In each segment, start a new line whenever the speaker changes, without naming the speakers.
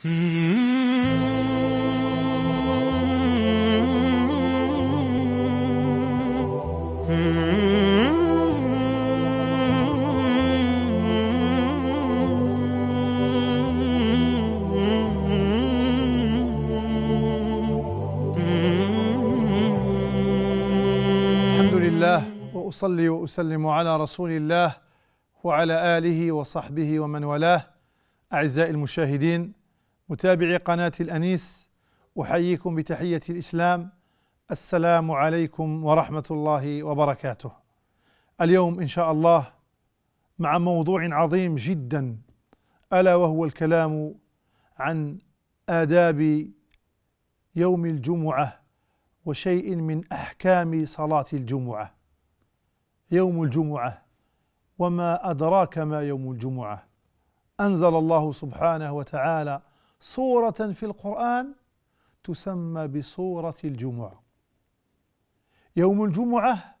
واصلي واسلم على رسول الله وعلى اله وصحبه ومن والاه اعزائي المشاهدين متابعي قناة الأنيس أحييكم بتحية الإسلام السلام عليكم ورحمة الله وبركاته اليوم إن شاء الله مع موضوع عظيم جدا ألا وهو الكلام عن آداب يوم الجمعة وشيء من أحكام صلاة الجمعة يوم الجمعة وما أدراك ما يوم الجمعة أنزل الله سبحانه وتعالى صورة في القرآن تسمى بصورة الجمعة يوم الجمعة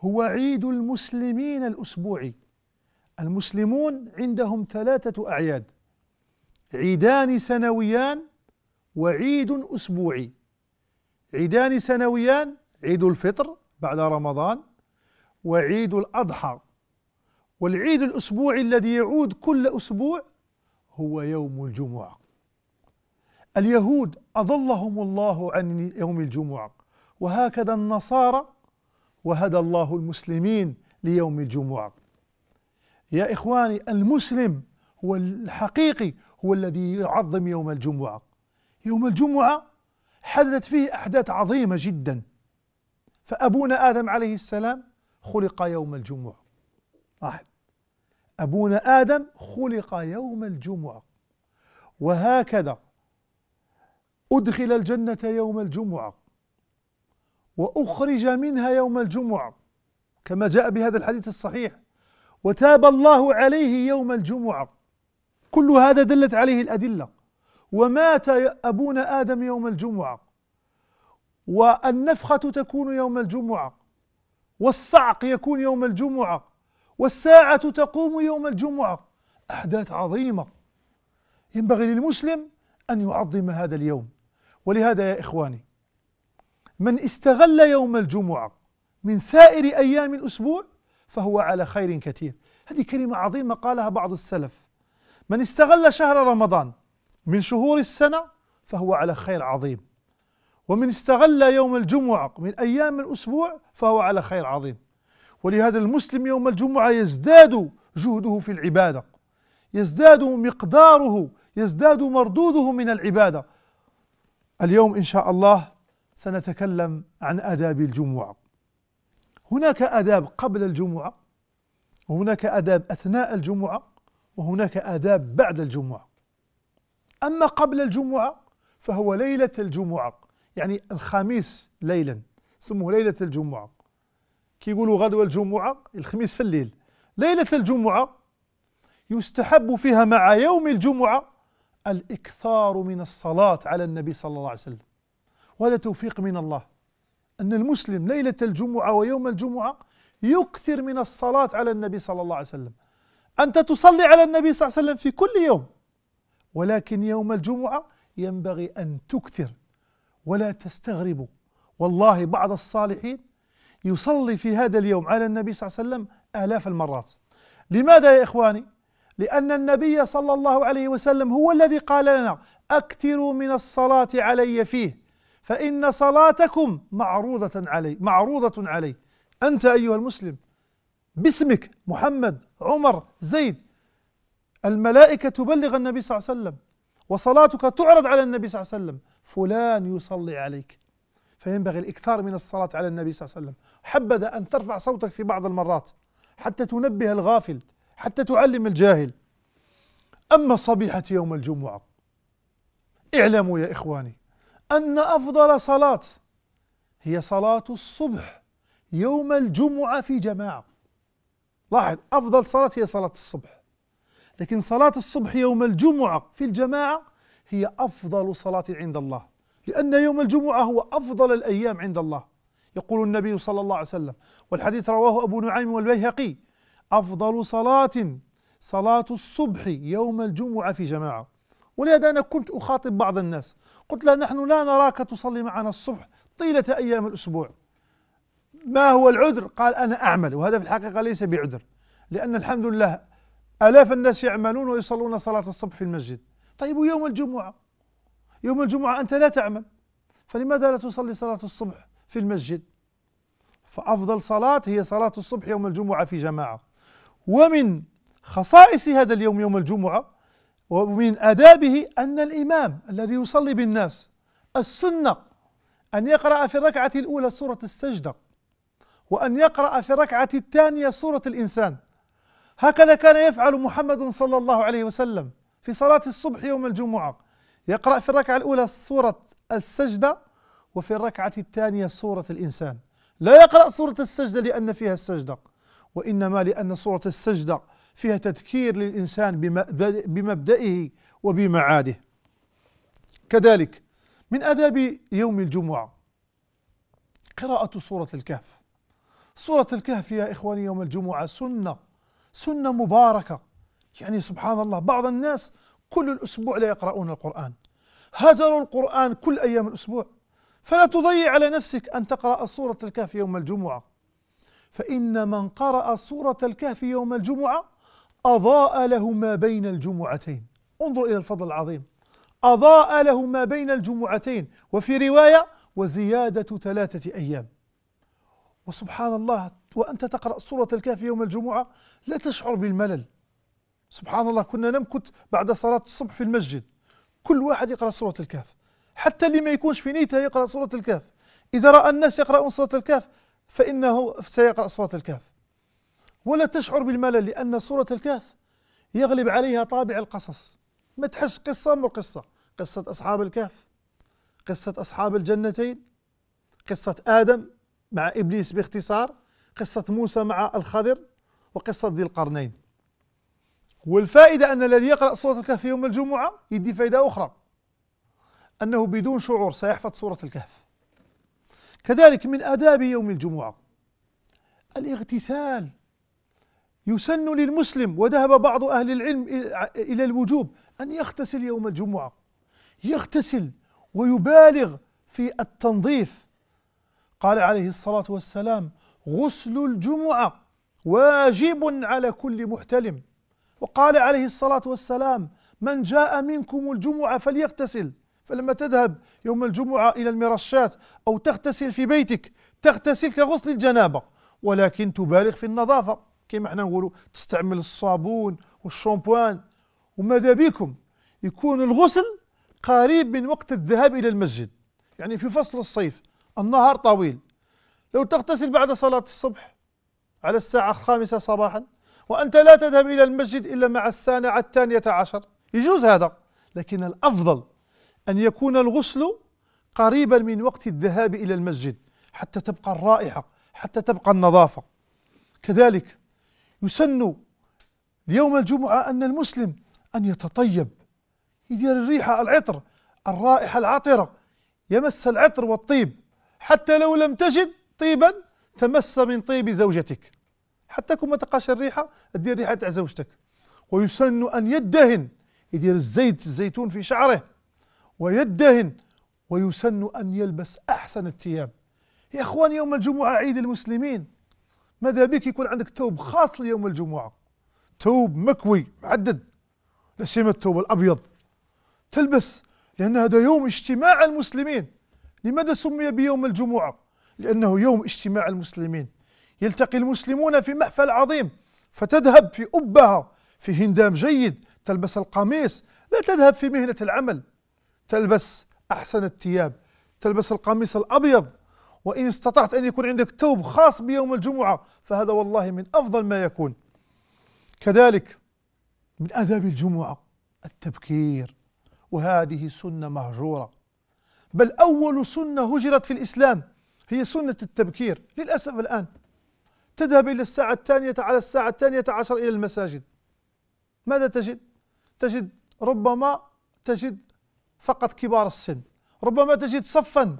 هو عيد المسلمين الأسبوعي المسلمون عندهم ثلاثة أعياد عيدان سنويان وعيد أسبوعي عيدان سنويان عيد الفطر بعد رمضان وعيد الأضحى والعيد الأسبوعي الذي يعود كل أسبوع هو يوم الجمعة اليهود أضلهم الله عن يوم الجمعة وهكذا النصارى وهدى الله المسلمين ليوم الجمعة يا إخواني المسلم هو الحقيقي هو الذي يعظم يوم الجمعة يوم الجمعة حدثت فيه أحداث عظيمة جدا فأبونا آدم عليه السلام خلق يوم الجمعة واحد أبونا آدم خلق يوم الجمعة وهكذا أدخل الجنة يوم الجمعة وأخرج منها يوم الجمعة كما جاء بهذا الحديث الصحيح وتاب الله عليه يوم الجمعة كل هذا دلت عليه الأدلة ومات أبونا آدم يوم الجمعة والنفخة تكون يوم الجمعة والصعق يكون يوم الجمعة والساعة تقوم يوم الجمعة أحداث عظيمة ينبغي للمسلم أن يعظم هذا اليوم ولهذا يا إخواني من استغل يوم الجمعة من سائر أيام الأسبوع فهو على خير كثير هذه كلمة عظيمة قالها بعض السلف من استغل شهر رمضان من شهور السنة فهو على خير عظيم ومن استغل يوم الجمعة من أيام الأسبوع فهو على خير عظيم ولهذا المسلم يوم الجمعة يزداد جهده في العبادة يزداد مقداره يزداد مردوده من العبادة اليوم إن شاء الله سنتكلم عن آداب الجمعة هناك آداب قبل الجمعة وهناك آداب أثناء الجمعة وهناك آداب بعد الجمعة أما قبل الجمعة فهو ليلة الجمعة يعني الخميس ليلا سموه ليلة الجمعة كيقولوا غدوة الجمعة الخميس في الليل ليلة الجمعة يستحب فيها مع يوم الجمعة الإكثار من الصلاة على النبي صلى الله عليه وسلم وهذا توفيق من الله أن المسلم ليلة الجمعة ويوم الجمعة يكثر من الصلاة على النبي صلى الله عليه وسلم أنت تصلي على النبي صلى الله عليه وسلم في كل يوم ولكن يوم الجمعة ينبغي أن تكثر ولا تستغربوا والله بعض الصالحين يصلي في هذا اليوم على النبي صلى الله عليه وسلم آلاف المرات لماذا يا إخواني لأن النبي صلى الله عليه وسلم هو الذي قال لنا أكثروا من الصلاة علي فيه فإن صلاتكم معروضة علي معروضة علي أنت أيها المسلم باسمك محمد عمر زيد الملائكة تبلغ النبي صلى الله عليه وسلم وصلاتك تعرض على النبي صلى الله عليه وسلم فلان يصلي عليك فينبغي الإكثار من الصلاة على النبي صلى الله عليه وسلم حبذا أن ترفع صوتك في بعض المرات حتى تنبه الغافل حتى تعلم الجاهل أما صبيحة يوم الجمعة اعلموا يا إخواني أن أفضل صلاة هي صلاة الصبح يوم الجمعة في جماعة لاحظ أفضل صلاة هي صلاة الصبح لكن صلاة الصبح يوم الجمعة في الجماعة هي أفضل صلاة عند الله لأن يوم الجمعة هو أفضل الأيام عند الله يقول النبي صلى الله عليه وسلم والحديث رواه أبو نعيم والبيهقي أفضل صلاة صلاة الصبح يوم الجمعة في جماعة ولهذا أنا كنت أخاطب بعض الناس قلت له نحن لا نراك تصلي معنا الصبح طيلة أيام الأسبوع ما هو العذر؟ قال أنا أعمل وهذا في الحقيقة ليس بعذر لأن الحمد لله آلاف الناس يعملون ويصلون صلاة الصبح في المسجد طيب ويوم الجمعة يوم الجمعة أنت لا تعمل فلماذا لا تصلي صلاة الصبح في المسجد فأفضل صلاة هي صلاة الصبح يوم الجمعة في جماعة ومن خصائص هذا اليوم يوم الجمعة ومن آدابه أن الإمام الذي يصلي بالناس السنة أن يقرأ في الركعة الأولى سورة السجدة وأن يقرأ في الركعة الثانية سورة الإنسان هكذا كان يفعل محمد صلى الله عليه وسلم في صلاة الصبح يوم الجمعة يقرأ في الركعة الأولى سورة السجدة وفي الركعة الثانية سورة الإنسان لا يقرأ سورة السجدة لأن فيها السجدة وإنما لأن سورة السجدة فيها تذكير للإنسان بمبدئه وبمعاده كذلك من آداب يوم الجمعة قراءة سورة الكهف سورة الكهف يا إخواني يوم الجمعة سنة سنة مباركة يعني سبحان الله بعض الناس كل الأسبوع لا يقرؤون القرآن هجروا القرآن كل أيام الأسبوع فلا تضيع على نفسك أن تقرأ سورة الكهف يوم الجمعة فإن من قرأ سورة الكهف يوم الجمعة أضاء له ما بين الجمعتين انظر إلى الفضل العظيم أضاء له ما بين الجمعتين وفي رواية وزيادة ثلاثة أيام وسبحان الله وأنت تقرأ سورة الكهف يوم الجمعة لا تشعر بالملل سبحان الله كنا نمكت بعد صلاة الصبح في المسجد كل واحد يقرأ سورة الكهف حتى اللي ما يكونش في نيته يقرأ سورة الكهف إذا رأى الناس يقرأون سورة الكهف فإنه سيقرأ سورة الكهف ولا تشعر بالملل لأن سورة الكهف يغلب عليها طابع القصص ما تحس قصة مر قصة قصة أصحاب الكهف قصة أصحاب الجنتين قصة آدم مع إبليس باختصار قصة موسى مع الخضر وقصة ذي القرنين والفائدة أن الذي يقرأ سورة الكهف يوم الجمعة يدي فائدة أخرى أنه بدون شعور سيحفظ سورة الكهف كذلك من آداب يوم الجمعة الاغتسال يسن للمسلم وذهب بعض أهل العلم إلى الوجوب أن يغتسل يوم الجمعة يغتسل ويبالغ في التنظيف قال عليه الصلاة والسلام غسل الجمعة واجب على كل محتلم وقال عليه الصلاة والسلام من جاء منكم الجمعة فليغتسل فلما تذهب يوم الجمعة إلى المرشات أو تغتسل في بيتك تغتسل كغسل الجنابة ولكن تبالغ في النظافة كما احنا نقولوا تستعمل الصابون والشامبوان وماذا بكم يكون الغسل قريب من وقت الذهاب إلى المسجد يعني في فصل الصيف النهار طويل لو تغتسل بعد صلاة الصبح على الساعة الخامسة صباحا وأنت لا تذهب إلى المسجد إلا مع الساعة الثانية عشر يجوز هذا لكن الأفضل أن يكون الغسل قريبا من وقت الذهاب إلى المسجد حتى تبقى الرائحة حتى تبقى النظافة كذلك يسن ليوم الجمعة أن المسلم أن يتطيب يدير الريحة العطر الرائحة العطرة يمس العطر والطيب حتى لو لم تجد طيبا تمس من طيب زوجتك حتى كما ما الريحة تدير ريحة تاع زوجتك ويسن أن يدهن يدير الزيت الزيتون في شعره ويدهن ويسن أن يلبس أحسن الثياب يا إخوان يوم الجمعة عيد المسلمين ماذا بك يكون عندك ثوب خاص ليوم الجمعة ثوب مكوي معدد لا سيما الثوب الأبيض تلبس لأن هذا يوم اجتماع المسلمين لماذا سمي بيوم الجمعة؟ لأنه يوم اجتماع المسلمين يلتقي المسلمون في محفل عظيم فتذهب في أبها في هندام جيد تلبس القميص لا تذهب في مهنة العمل تلبس أحسن الثياب تلبس القميص الأبيض وإن استطعت أن يكون عندك ثوب خاص بيوم الجمعة فهذا والله من أفضل ما يكون كذلك من آداب الجمعة التبكير وهذه سنة مهجورة بل أول سنة هجرت في الإسلام هي سنة التبكير للأسف الآن تذهب إلى الساعة الثانية على الساعة الثانية عشر إلى المساجد ماذا تجد؟ تجد ربما تجد فقط كبار السن ربما تجد صفا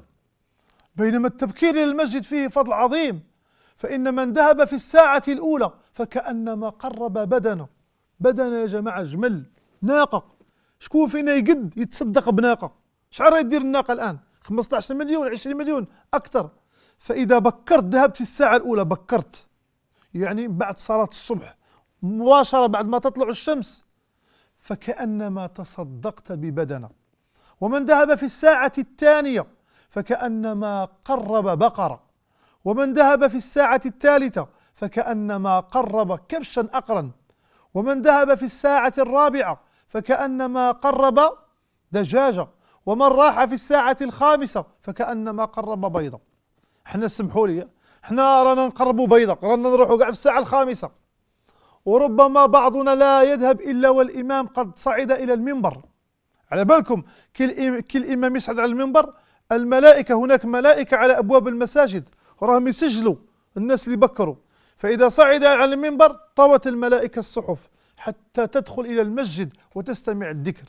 بينما التبكير للمسجد فيه فضل عظيم فإن من ذهب في الساعة الأولى فكأنما قرب بدنه بدنه يا جماعة جمل ناقة شكون فينا يقد يتصدق بناقة شعر يدير الناقة الآن 15 مليون 20 مليون أكثر فإذا بكرت ذهبت في الساعة الأولى بكرت يعني بعد صلاة الصبح مباشرة بعد ما تطلع الشمس فكأنما تصدقت ببدنه ومن ذهب في الساعة الثانية فكأنما قرب بقرة ومن ذهب في الساعة الثالثة فكأنما قرب كبشا أقرا ومن ذهب في الساعة الرابعة فكأنما قرب دجاجة ومن راح في الساعة الخامسة فكأنما قرب بيضة احنا سمحوا لي احنا رانا نقربوا بيضة رانا نروحوا كاع في الساعة الخامسة وربما بعضنا لا يذهب إلا والإمام قد صعد إلى المنبر على بالكم كل كل إمام يصعد على المنبر الملائكة هناك ملائكة على أبواب المساجد وراهم يسجلوا الناس اللي بكروا فإذا صعد على المنبر طوت الملائكة الصحف حتى تدخل إلى المسجد وتستمع الذكر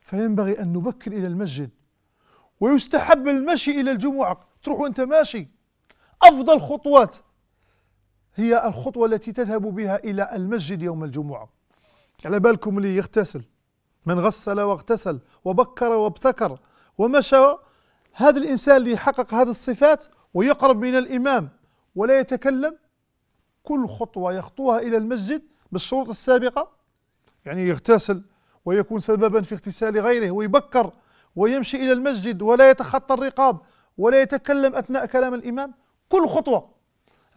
فينبغي أن نبكر إلى المسجد ويستحب المشي إلى الجمعة تروح أنت ماشي أفضل خطوات هي الخطوة التي تذهب بها إلى المسجد يوم الجمعة على بالكم لي يغتسل من غسل واغتسل وبكر وابتكر ومشى هذا الإنسان اللي يحقق هذه الصفات ويقرب من الإمام ولا يتكلم كل خطوة يخطوها إلى المسجد بالشروط السابقة يعني يغتسل ويكون سببا في اغتسال غيره ويبكر ويمشي إلى المسجد ولا يتخطى الرقاب ولا يتكلم أثناء كلام الإمام كل خطوة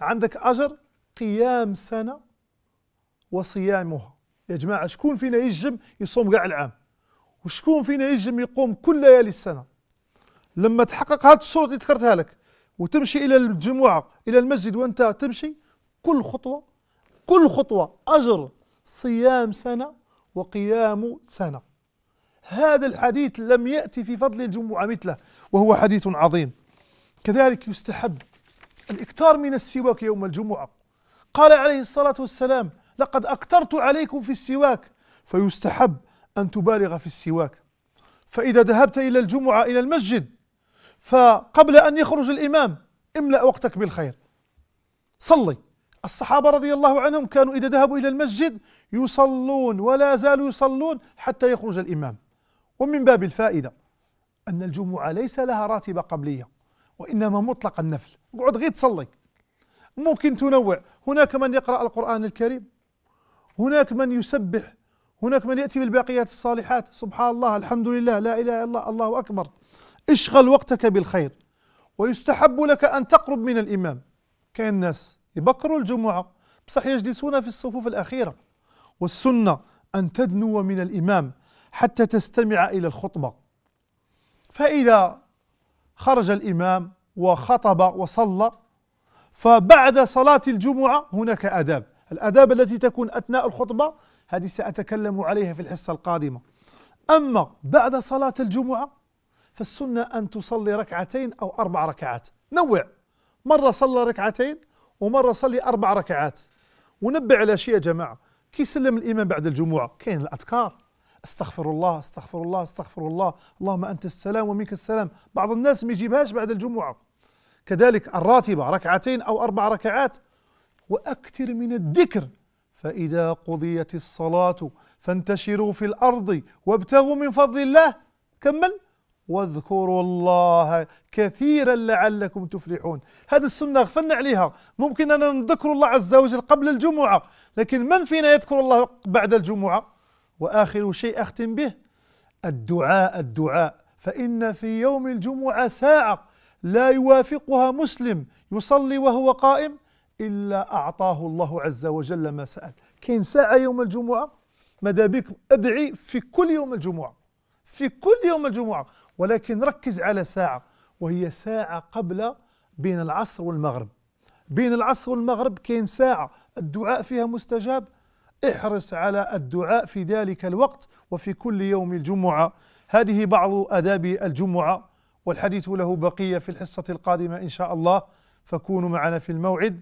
عندك أجر قيام سنة وصيامها يا جماعه شكون فينا يجم يصوم كاع العام وشكون فينا يجم يقوم كل ليالي السنه لما تحقق هذه الشروط اللي ذكرتها لك وتمشي الى الجمعه الى المسجد وانت تمشي كل خطوه كل خطوه اجر صيام سنه وقيام سنه هذا الحديث لم ياتي في فضل الجمعه مثله وهو حديث عظيم كذلك يستحب الاكثار من السواك يوم الجمعه قال عليه الصلاه والسلام لقد أكثرت عليكم في السواك فيستحب أن تبالغ في السواك فإذا ذهبت إلى الجمعة إلى المسجد فقبل أن يخرج الإمام املأ وقتك بالخير صلي الصحابة رضي الله عنهم كانوا إذا ذهبوا إلى المسجد يصلون ولا زالوا يصلون حتى يخرج الإمام ومن باب الفائدة أن الجمعة ليس لها راتبة قبلية وإنما مطلق النفل اقعد غير تصلي ممكن تنوع هناك من يقرأ القرآن الكريم هناك من يسبح هناك من يأتي بالباقيات الصالحات سبحان الله الحمد لله لا إله إلا الله الله أكبر اشغل وقتك بالخير ويستحب لك أن تقرب من الإمام كاين الناس يبكروا الجمعة بصح يجلسون في الصفوف الأخيرة والسنة أن تدنو من الإمام حتى تستمع إلى الخطبة فإذا خرج الإمام وخطب وصلى فبعد صلاة الجمعة هناك آداب الآداب التي تكون أثناء الخطبة هذه سأتكلم عليها في الحصة القادمة أما بعد صلاة الجمعة فالسنة أن تصلي ركعتين أو أربع ركعات نوع مرة صلى ركعتين ومرة صلي أربع ركعات ونبع على شيء يا جماعة كي يسلم الإمام بعد الجمعة كاين الأذكار استغفر الله استغفر الله استغفر الله اللهم أنت السلام ومنك السلام بعض الناس ما يجيبهاش بعد الجمعة كذلك الراتبة ركعتين أو أربع ركعات واكثر من الذكر فاذا قضيت الصلاه فانتشروا في الارض وابتغوا من فضل الله كمل واذكروا الله كثيرا لعلكم تفلحون هذه السنة غفلنا عليها ممكن أننا نذكر الله عز وجل قبل الجمعة لكن من فينا يذكر الله بعد الجمعة وآخر شيء أختم به الدعاء الدعاء فإن في يوم الجمعة ساعة لا يوافقها مسلم يصلي وهو قائم إلا أعطاه الله عز وجل ما سأل كاين ساعة يوم الجمعة ماذا بك ادعي في كل يوم الجمعة في كل يوم الجمعة ولكن ركز على ساعة وهي ساعة قبل بين العصر والمغرب بين العصر والمغرب كاين ساعة الدعاء فيها مستجاب احرص على الدعاء في ذلك الوقت وفي كل يوم الجمعة هذه بعض آداب الجمعة والحديث له بقية في الحصة القادمة إن شاء الله فكونوا معنا في الموعد